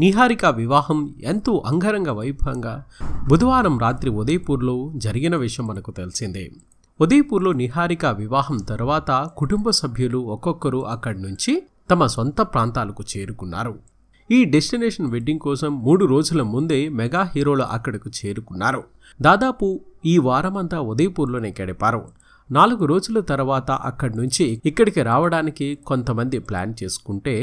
నిహారిక వివాహం ఎంతో అంగరంగ వైభవంగా బుధవారం రాత్రి ఉదయపూర్లో జరిగిన విషయం మనకు తెలిసిందే ఉదయపూర్లో నిహారిక వివాహం తర్వాత కుటుంబ సభ్యులు ఒక్కొక్కరు అక్కడి నుంచి తమ సొంత ప్రాంతాలకు చేరుకున్నారు ఈ డెస్టినేషన్ వెడ్డింగ్ కోసం మూడు రోజుల ముందే మెగా హీరోలు అక్కడికి చేరుకున్నారు దాదాపు ఈ వారమంతా ఉదయపూర్లోనే గడిపారు నాలుగు రోజుల తర్వాత అక్కడి నుంచి ఇక్కడికి రావడానికి కొంతమంది ప్లాన్ చేసుకుంటే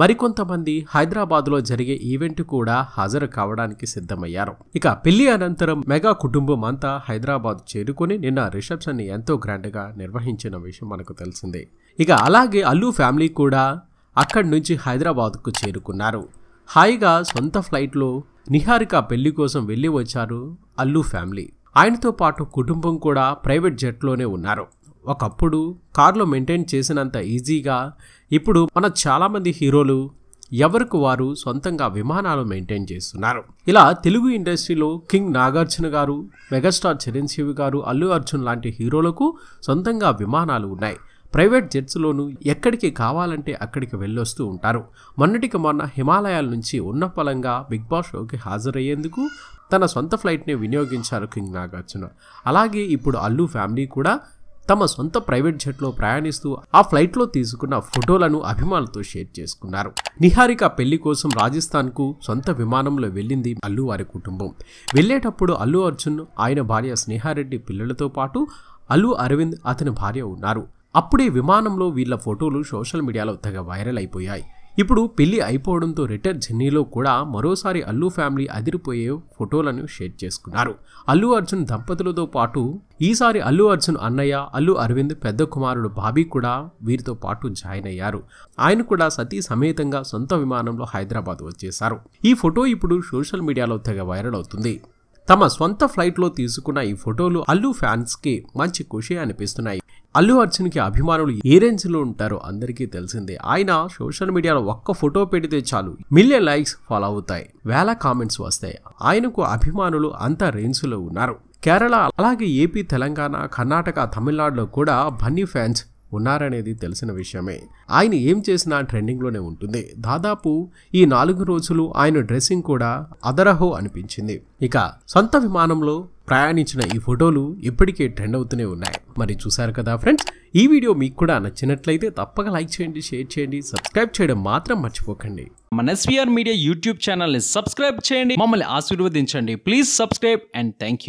మరికొంతమంది హైదరాబాద్లో జరిగే ఈవెంట్ కూడా హాజరు కావడానికి సిద్ధమయ్యారు ఇక పెళ్లి అనంతరం మెగా కుటుంబం అంతా హైదరాబాద్ చేరుకుని నిన్న రిసెప్షన్ ఎంతో గ్రాండ్గా నిర్వహించిన విషయం మనకు తెలిసిందే ఇక అలాగే అల్లు ఫ్యామిలీ కూడా అక్కడి నుంచి హైదరాబాద్కు చేరుకున్నారు హాయిగా సొంత ఫ్లైట్లో నిహారిక పెళ్లి కోసం వెళ్ళి వచ్చారు అల్లు ఫ్యామిలీ ఆయనతో పాటు కుటుంబం కూడా ప్రైవేట్ జెట్లోనే ఉన్నారు ఒకప్పుడు కార్లో మెయింటైన్ చేసినంత ఈజీగా ఇప్పుడు మన చాలామంది హీరోలు ఎవరికి వారు సొంతంగా విమానాలు మెయింటైన్ చేస్తున్నారు ఇలా తెలుగు ఇండస్ట్రీలో కింగ్ నాగార్జున గారు మెగాస్టార్ చిరంజీవి గారు అల్లు అర్జున్ లాంటి హీరోలకు సొంతంగా విమానాలు ఉన్నాయి ప్రైవేట్ జెట్స్లోనూ ఎక్కడికి కావాలంటే అక్కడికి వెళ్ళొస్తూ ఉంటారు మొన్నటికి మొన్న హిమాలయాల నుంచి ఉన్న పలంగా బిగ్ బాస్ షోకి హాజరయ్యేందుకు తన సొంత ఫ్లైట్ని వినియోగించారు కింగ్ నాగార్జున అలాగే ఇప్పుడు అల్లు ఫ్యామిలీ కూడా తమ సొంత ప్రైవేట్ జెట్లో ప్రయాణిస్తూ ఆ ఫ్లైట్లో తీసుకున్న ఫోటోలను అభిమానులతో షేర్ చేసుకున్నారు నిహారిక పెళ్లి కోసం రాజస్థాన్కు సొంత విమానంలో వెళ్ళింది అల్లు వారి కుటుంబం వెళ్ళేటప్పుడు అల్లు అర్జున్ ఆయన భార్య స్నేహారెడ్డి పిల్లలతో పాటు అల్లు అరవింద్ అతని భార్య ఉన్నారు అప్పుడే విమానంలో వీళ్ళ ఫోటోలు సోషల్ మీడియాలో తెగ వైరల్ అయిపోయాయి ఇప్పుడు పెళ్లి అయిపోవడంతో రిటైర్ జర్నీలో కూడా మరోసారి అల్లు ఫ్యామిలీ అదిరిపోయే ఫోటోలను షేర్ చేసుకున్నారు అల్లు అర్జున్ దంపతులతో పాటు ఈసారి అల్లు అర్జున్ అన్నయ్య అల్లు అరవింద్ పెద్ద కుమారుడు బాబీ కూడా వీరితో పాటు జాయిన్ అయ్యారు ఆయన కూడా సతీ సమేతంగా సొంత విమానంలో హైదరాబాద్ వచ్చేశారు ఈ ఫోటో ఇప్పుడు సోషల్ మీడియాలో తెగ వైరల్ అవుతుంది తమ సొంత ఫ్లైట్లో తీసుకున్న ఈ ఫోటోలు అల్లు ఫ్యాన్స్కి మంచి ఖుషి అనిపిస్తున్నాయి అల్లు అర్జున్కి అభిమానులు ఏ రేంజ్లో ఉంటారో అందరికీ తెలిసిందే ఆయన సోషల్ మీడియాలో ఒక్క ఫోటో పెడితే చాలు మిలియన్ లైక్స్ ఫాలో అవుతాయి వేల కామెంట్స్ వస్తాయి ఆయనకు అభిమానులు అంత రేంజ్లో ఉన్నారు కేరళ అలాగే ఏపీ తెలంగాణ కర్ణాటక తమిళనాడులో కూడా బన్నీ ఫ్యాన్స్ ఉన్నారనేది తెలిసిన విషయమే ఆయన ఏం చేసినా ట్రెండింగ్లోనే ఉంటుంది దాదాపు ఈ నాలుగు రోజులు ఆయన డ్రెస్సింగ్ కూడా అదరహో అనిపించింది ఇక సొంత విమానంలో ప్రయాణించిన ఈ ఫోటోలు ఇప్పటికే ట్రెండ్ అవుతూనే ఉన్నాయి మరి చూసారు కదా ఫ్రెండ్స్ ఈ వీడియో మీకు కూడా నచ్చినట్లయితే తప్పక లైక్ చేయండి షేర్ చేయండి సబ్స్క్రైబ్ చేయడం మాత్రం మర్చిపోకండి మన ఎస్వీఆర్ మీడియా యూట్యూబ్ ఛానల్ని సబ్స్క్రైబ్ చేయండి మమ్మల్ని ఆశీర్వదించండి please subscribe and thank you